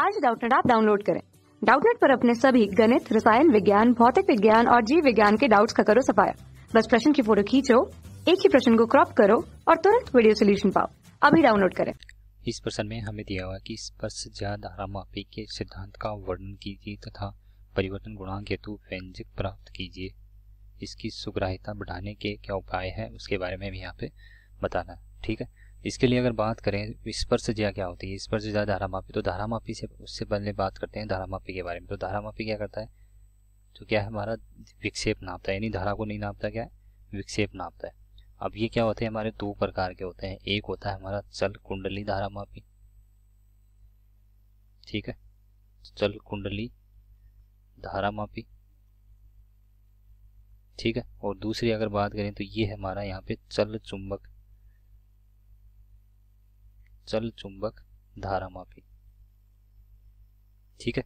आज डाउटनेट आप डाउनलोड करें डाउटनेट पर अपने सभी गणित रसायन विज्ञान भौतिक विज्ञान और जीव विज्ञान के डाउट्स का करो सफाया बस प्रश्न की फोटो खींचो एक ही प्रश्न को क्रॉप करो और तुरंत वीडियो सोल्यूशन पाओ अभी डाउनलोड करें इस प्रश्न में हमें दिया हुआ की स्पर्श धारा मापी के सिद्धांत का वर्णन कीजिए तथा परिवर्तन गुणांक हेतु व्यंजक प्राप्त कीजिए इसकी सुग्राहिता बढ़ाने के क्या उपाय है उसके बारे में भी यहाँ पे बताना ठीक है इसके लिए अगर बात करें स्पर्श ज्या क्या होती है स्पर्श ज्यादा धारा मापी तो धारा मापी से उससे पहले बात करते हैं धारा मापी के बारे में तो धारा मापी क्या करता है तो क्या है हमारा विक्षेप नापता है यानी धारा को नहीं नापता क्या है विक्षेप नापता है अब ये क्या होते हैं हमारे दो प्रकार के होते हैं एक होता है हमारा चल कुंडली धारा मापी ठीक है चल कुंडली धारा मापी ठीक है और दूसरी अगर बात करें तो ये हमारा यहाँ पे चल चुंबक चल चुंबक धारा मापी ठीक है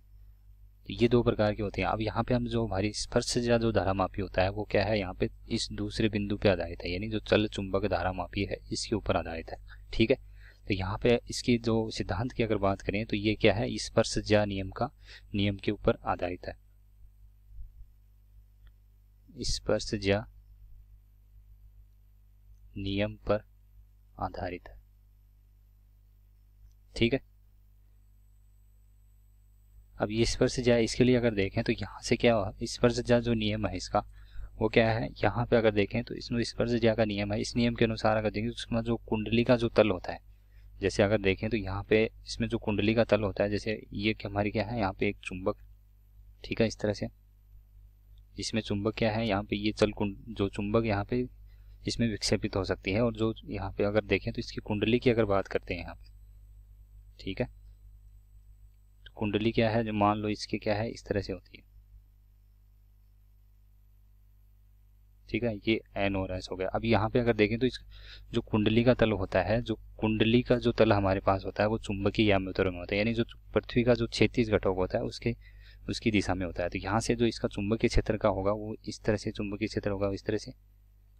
तो ये दो प्रकार के होते हैं अब यहाँ पे हम जो हमारी स्पर्श से ज्यादा जो धारा मापी होता है वो क्या है यहाँ पे इस दूसरे बिंदु पे आधारित है यानी जो चल चुंबक धारा मापी है इसके ऊपर आधारित है ठीक है तो यहाँ पे इसकी जो सिद्धांत की अगर बात करें तो ये क्या है स्पर्श ज्या नियम का नियम के ऊपर आधारित है स्पर्श ज्या नियम पर आधारित है ठीक है अब ये से जाए इसके लिए अगर देखें तो यहाँ से क्या हुआ स्पर्श जाए जो नियम है इसका वो क्या है यहाँ पे अगर देखें तो इसमें स्पर्श जाए का नियम है इस नियम के अनुसार अगर देखें तो उसमें जो कुंडली का जो तल होता है जैसे अगर देखें तो यहाँ पे इसमें जो कुंडली का तल होता है जैसे ये हमारी क्या है यहाँ पे एक चुंबक ठीक है इस तरह से इसमें चुंबक क्या है यहाँ पे ये तल कुंड जो चुंबक यहाँ पे इसमें विक्षेपित हो सकती है और जो यहाँ पे अगर देखें तो इसकी कुंडली की अगर बात करते हैं यहाँ पे ठीक है तो कुंडली क्या है जो मान लो इसके क्या है इस तरह से होती है ठीक है ये एन और एस हो गया अब यहाँ पे अगर देखें तो इस जो कुंडली का तल होता है जो कुंडली का जो तल हमारे पास होता है वो चुंबकीय या में होता है यानी जो पृथ्वी का जो क्षेत्रीय घटक होता है उसके उसकी दिशा में होता है तो यहाँ से जो इसका चुंबकीय क्षेत्र का होगा वो इस तरह से चुंबकीय क्षेत्र होगा इस तरह से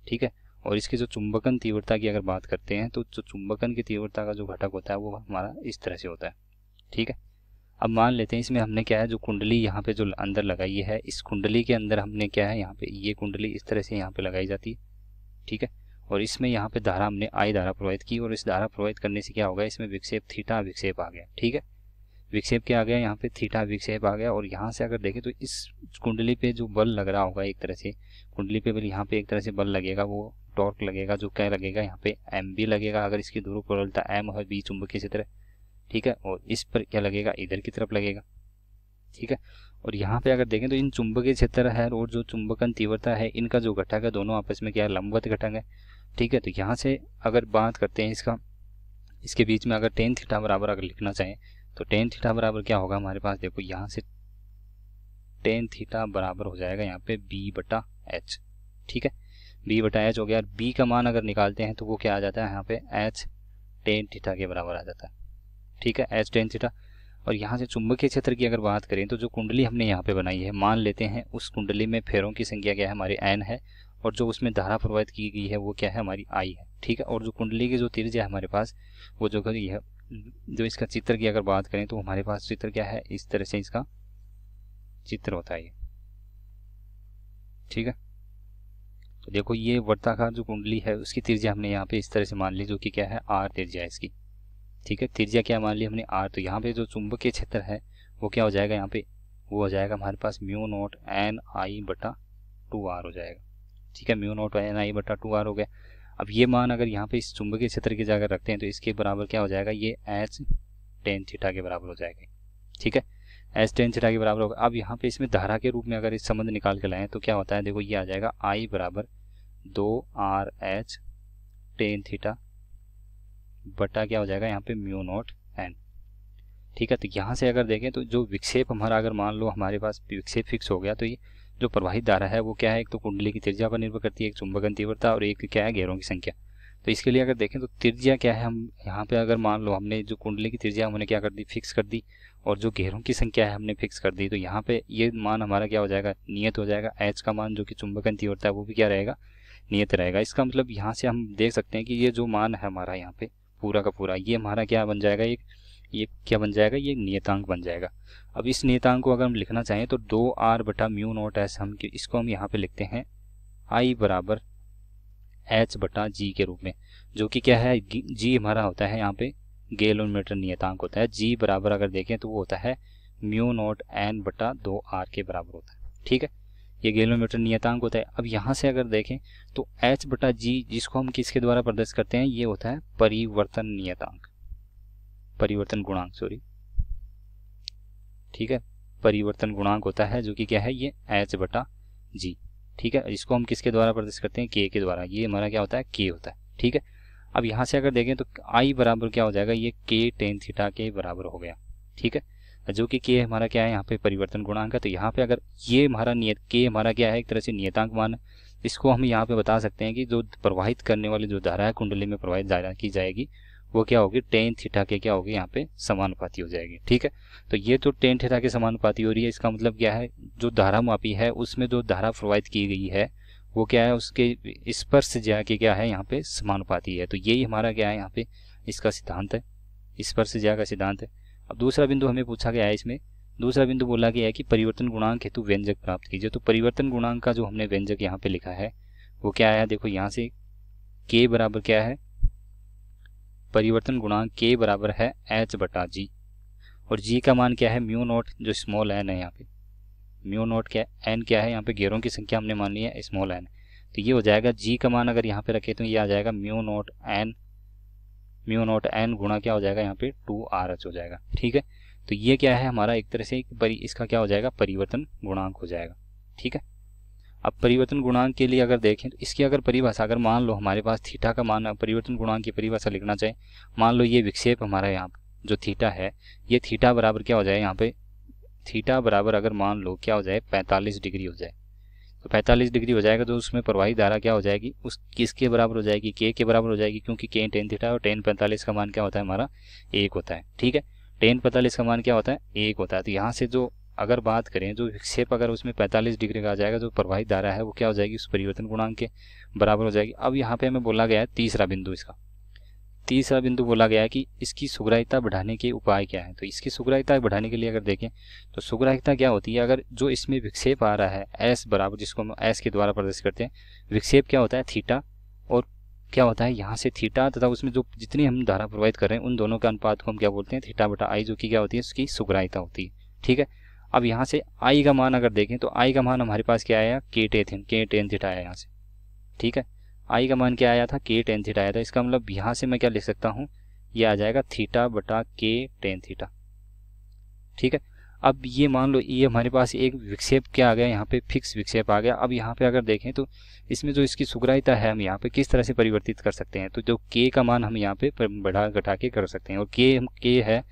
ठीक है और इसके जो चुंबकन तीव्रता की अगर बात करते हैं तो जो चुंबकन की तीव्रता का जो घटक होता है वो हमारा इस तरह से होता है ठीक है अब मान लेते हैं इसमें हमने क्या है जो कुंडली यहाँ पे जो अंदर लगाई है इस कुंडली के अंदर हमने क्या है यहाँ पे ये कुंडली इस तरह से यहाँ पे लगाई जाती है ठीक है और इसमें यहाँ पे धारा हमने आई धारा प्रवाहित की और इस धारा प्रवाहित करने से क्या होगा इसमें विक्षेप थीटा विक्षेप आ गया ठीक है विक्षेप क्या आ गया यहाँ पे थीटा विक्षेप आ गया और यहाँ से अगर देखें तो इस कुंडली पे जो बल लग रहा होगा एक तरह से कुंडली पे बल यहाँ पे एक तरह से बल लगेगा वो टॉर्क लगेगा जो क्या लगेगा यहाँ पे एम बी लगेगा अगर इसकी ध्रुव प्रबलता एम है बी चुंबकीय क्षेत्र ठीक है और इस पर क्या लगेगा इधर की तरफ लगेगा ठीक है और यहाँ पे अगर देखें तो इन चुंबकीय क्षेत्र है और जो चुंबकन तीव्रता है इनका जो घटक है दोनों आपस में क्या लंबवत घटक है ठीक है तो यहाँ से अगर बात करते हैं इसका इसके बीच में अगर टेन थीटा बराबर अगर लिखना चाहें तो टेन थीटा बराबर क्या होगा हमारे पास देखो यहाँ से टेन थीटा बराबर हो जाएगा यहाँ पे बी बटा एच ठीक है बी बटा एच हो गया और बी का मान अगर निकालते हैं तो वो क्या आ जाता है यहाँ पे एच टेन थीटा के बराबर आ जाता है ठीक है एच टेन थीटा और यहाँ से चुंबकीय क्षेत्र की अगर बात करें तो जो कुंडली हमने यहाँ पे बनाई है मान लेते हैं उस कुंडली में फेरों की संख्या क्या है हमारी एन है और जो उसमें धारा प्रवाहित की गई है वो क्या है हमारी आई है ठीक है और जो कुंडली की जो तिरज है हमारे पास वो जो है जो इसका चित्र की अगर बात करें तो हमारे पास चित्र क्या है इस तरह से इसका चित्र होता है ये ठीक है तो देखो ये वर्ताकार जो कुंडली है उसकी त्रिज्या हमने यहाँ पे इस तरह से मान ली जो कि क्या है आर त्रिज्या इसकी ठीक है त्रिज्या क्या मान ली हमने आर तो यहाँ पे जो चुंबकीय क्षेत्र है वो क्या हो जाएगा यहाँ पे वो हो जाएगा हमारे पास म्यू नोट एन आई बटा टू आर हो जाएगा ठीक है म्यू नोट एन आई बटा टू आर हो गया अब ये मान अगर यहाँ पे इस चुंबकीय क्षेत्र की जगह रखते हैं तो इसके बराबर क्या हो जाएगा ये एच टेन थीटा के बराबर हो जाएगा ठीक है एस टेन थीटा के बराबर होगा अब यहाँ पे इसमें धारा के रूप में अगर इस संबंध निकाल के लाएं तो क्या होता है देखो ये आ जाएगा आई बराबर दो आर एच टेन थीटा बटा क्या हो जाएगा यहाँ पे म्यू नोट एन ठीक है तो यहाँ से अगर देखें तो जो विक्षेप हमारा अगर मान लो हमारे पास विक्षेप फिक्स हो गया तो ये जो प्रवाहित धारा है वो क्या है एक तो कुंडली की त्रिज्या पर निर्भर करती है एक चुंबकन तीव्रता और एक क्या है घेरों की संख्या तो इसके लिए अगर देखें तो त्रिज्या क्या है हम यहाँ पे अगर मान लो हमने जो कुंडली की त्रिज्या हमने क्या कर दी फिक्स कर दी और जो घेरों की संख्या है हमने फिक्स कर दी तो यहाँ पे ये मान हमारा क्या हो जाएगा नियत हो जाएगा एच का मान जो कि चुंबकन होता है वो भी क्या रहेगा नियत रहेगा इसका मतलब यहाँ से हम देख सकते हैं कि ये जो मान है हमारा यहाँ पे पूरा का पूरा ये हमारा क्या बन जाएगा एक ये क्या बन जाएगा ये नियतांक बन जाएगा अब इस नियतांक को अगर हम लिखना चाहें तो दो आर बटा म्यू नोट एस हम इसको हम यहाँ पे लिखते हैं आई बराबर एच बटा जी के रूप में जो कि क्या है जी हमारा होता है यहाँ पे गेलोन मीटर नियतांक होता है जी बराबर अगर देखें तो वो होता है म्यू नोट एन बटा दो आर के बराबर होता है ठीक है ये गेलोमीटर नियतांक होता है अब यहाँ से अगर देखें तो एच बटा जी जिसको हम किसके द्वारा प्रदर्शित करते हैं ये होता है परिवर्तन नियतांक परिवर्तन गुणांक सॉरी ठीक है परिवर्तन गुणांक होता है जो कि क्या है ये एच बटा जी ठीक है इसको हम किसके द्वारा प्रदर्शित करते हैं के के द्वारा ये हमारा क्या होता है के होता है ठीक है अब यहाँ से अगर देखें तो आई बराबर क्या हो जाएगा ये के टेन थीटा के बराबर हो गया ठीक है जो कि के हमारा क्या है यहाँ पे परिवर्तन गुणांक है तो यहाँ पे अगर ये हमारा नियत के हमारा क्या है एक तरह से नियतांक मान इसको हम यहाँ पे बता सकते हैं कि जो प्रवाहित करने वाली जो धारा है कुंडली में प्रवाहित धारा की जाएगी वो क्या होगी टेन थीटा के क्या होगी यहाँ पे समानुपाती हो जाएगी ठीक है तो ये तो टेन थीटा के समानुपाती हो रही है इसका मतलब क्या है जो धारा मापी है उसमें जो धारा प्रवाहित की गई है वो क्या है उसके स्पर्श जाके क्या है यहाँ पे समानुपाती है तो यही हमारा क्या है यहाँ पे इसका सिद्धांत है स्पर्श जा का सिद्धांत है अब दूसरा बिंदु हमें पूछा गया है इसमें दूसरा बिंदु बोला गया है कि परिवर्तन गुणांक हेतु व्यंजक प्राप्त कीजिए तो परिवर्तन गुणांक का जो हमने व्यंजक यहाँ पे लिखा है वो क्या आया देखो यहाँ से के बराबर क्या है परिवर्तन गुणांक के बराबर है एच बटा जी और जी का मान क्या है म्यू नोट जो स्मॉल है ना यहाँ पे म्यू नोट क्या एन क्या है यहाँ पे गेयरों की संख्या हमने मान ली है स्मॉल एन तो ये हो जाएगा जी का मान अगर यहाँ पे रखे तो ये आ जाएगा mu naught N mu naught N गुणा क्या हो जाएगा यहाँ पे टू आर एच हो जाएगा ठीक है तो ये क्या है हमारा एक तरह से परि इसका क्या हो जाएगा परिवर्तन गुणांक हो जाएगा ठीक है अब परिवर्तन गुणांक के लिए अगर देखें तो इसकी अगर परिभाषा अगर मान लो हमारे पास थीटा का मान परिवर्तन गुणांक की परिभाषा लिखना चाहिए मान लो ये विक्षेप हमारा यहाँ जो थीटा है ये थीटा बराबर क्या हो जाए यहाँ पे थीटा बराबर अगर मान लो क्या हो जाए 45 डिग्री हो जाए तो 45 डिग्री हो जाएगा तो उसमें प्रवाही धारा क्या हो जाएगी उस किसके बराबर हो जाएगी के के बराबर हो जाएगी क्योंकि के टेन थीटा और टेन पैंतालीस का मान क्या होता है हमारा एक होता है ठीक है टेन पैंतालीस का मान क्या होता है एक होता है तो यहाँ से जो अगर बात करें जो विक्षेप अगर उसमें पैंतालीस डिग्री का आ जाएगा जो प्रवाहित धारा है वो क्या हो जाएगी उस परिवर्तन गुणांक के बराबर हो जाएगी अब यहाँ पे हमें बोला गया है तीसरा बिंदु इसका तीसरा बिंदु बोला गया है कि इसकी सुग्राहिता बढ़ाने के उपाय क्या है तो इसकी सुग्राहिता बढ़ाने के लिए अगर देखें तो सुग्राहिता क्या होती है अगर जो इसमें विक्षेप आ रहा है एस बराबर जिसको हम एस के द्वारा प्रदर्शित करते हैं विक्षेप क्या होता है थीटा और क्या होता है यहाँ से थीटा तथा उसमें जो जितनी हम धारा प्रोवाइड कर रहे हैं उन दोनों के अनुपात को हम क्या बोलते हैं थीटा बटा आई जो कि क्या होती है उसकी सुग्राहिता होती है ठीक है अब यहाँ से आई का मान अगर देखें तो आई का मान हमारे पास क्या आया के टेन के टेन थीटा आया यहाँ से ठीक है आई का मान क्या आया था के टेन थीटा आया था इसका मतलब यहाँ से मैं क्या लिख सकता हूँ ये आ जाएगा थीटा बटा के टेन थीटा ठीक है अब ये मान लो ये हमारे पास एक विक्षेप क्या आ गया यहाँ पे फिक्स विक्षेप आ गया अब यहाँ पे अगर देखें तो इसमें जो इसकी सुग्राहिता है हम यहाँ पे किस तरह से परिवर्तित कर सकते हैं तो जो के का मान हम यहाँ पे बढ़ा घटा के कर सकते हैं और के हम के है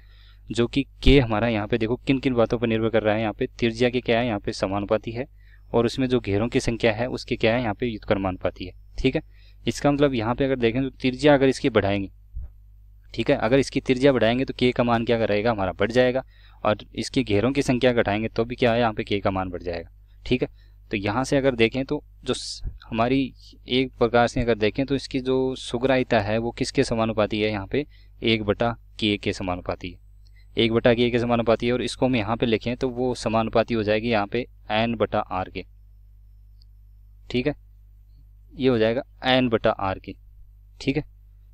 जो कि के हमारा यहाँ पे देखो किन किन बातों पर निर्भर कर रहा है यहाँ पे तिरजा के क्या है यहाँ पे समानुपाती है और उसमें जो घेरों की संख्या है उसके क्या है यहाँ पे युद्धकर्मानुपाती है ठीक है इसका मतलब यहाँ पे अगर देखें तो तिरजा अगर इसकी बढ़ाएंगे ठीक है अगर इसकी तिरजा बढ़ाएंगे तो के का मान क्या रहेगा हमारा बढ़ जाएगा और इसके घेरों की संख्या घटाएंगे तो भी क्या है यहाँ पे के का मान बढ़ जाएगा ठीक है तो यहाँ से अगर देखें तो जो हमारी एक प्रकार से अगर देखें तो इसकी जो सुग्राहिता है वो किसके समानुपाती है यहाँ पे एक बटा के के समानुपाती है एक बटा के के समानुपाती है और इसको हम यहाँ पे लिखें तो वो समानुपाती हो जाएगी यहाँ पे एन बटा आर के ठीक है ये हो जाएगा एन बटा आर के ठीक है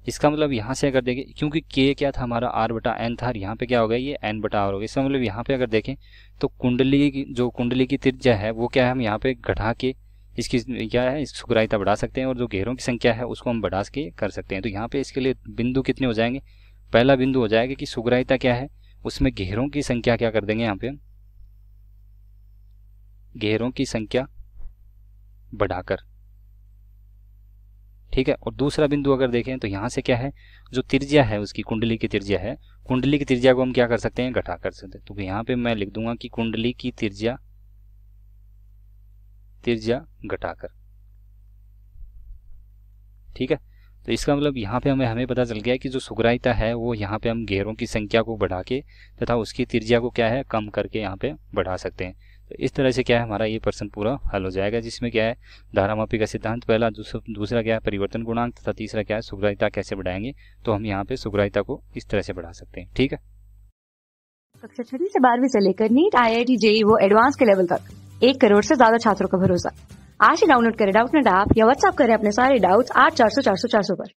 इसका मतलब यहाँ से अगर देखें क्योंकि के क्या था हमारा आर बटा एन था और यहाँ पे क्या हो गया ये एन बटा आर हो गया इसका मतलब यहाँ पे अगर देखें तो कुंडली की जो कुंडली की त्रिज्या है वो क्या है हम यहाँ पे घटा के इसकी क्या है इसको बढ़ा सकते हैं और जो घेरों की संख्या है उसको हम बढ़ा के कर सकते हैं तो यहाँ पे इसके लिए बिंदु कितने हो जाएंगे पहला बिंदु हो जाएगा कि सुग्राहिता क्या है उसमें घेरों की संख्या क्या कर देंगे यहाँ पे घेरों की संख्या बढ़ाकर ठीक है और दूसरा बिंदु अगर देखें तो यहाँ से क्या है जो त्रिज्या है उसकी कुंडली की त्रिज्या है कुंडली की त्रिज्या को हम क्या कर सकते हैं घटा कर सकते हैं तो यहाँ पे मैं लिख दूंगा कि कुंडली की त्रिज्या त्रिज्या घटाकर ठीक है तो इसका मतलब यहाँ पे हमें हमें पता चल गया कि जो सुग्राहिता है वो यहाँ पे हम घेरों की संख्या को बढ़ा के तथा उसकी त्रिज्या को क्या है कम करके यहाँ पे बढ़ा सकते हैं तो इस तरह से क्या है हमारा ये प्रश्न पूरा हल हो जाएगा जिसमें क्या है धारामापी का सिद्धांत पहला दूसरा क्या है परिवर्तन गुणांक तथा तीसरा क्या है सुग्राहिता कैसे बढ़ाएंगे तो हम यहाँ पे सुग्राहिता को इस तरह से बढ़ा सकते हैं ठीक है कक्षा छठी से बारहवीं से लेकर NEET I I T JEE वो एडवांस के लेवल तक एक करोड़ से ज्यादा छात्रों का भरोसा आज ही डाउनलोड करें डाउट नेट ऐप या व्हाट्सअप करें अपने सारे डाउट्स आठ चार सौ चार सौ चार सौ पर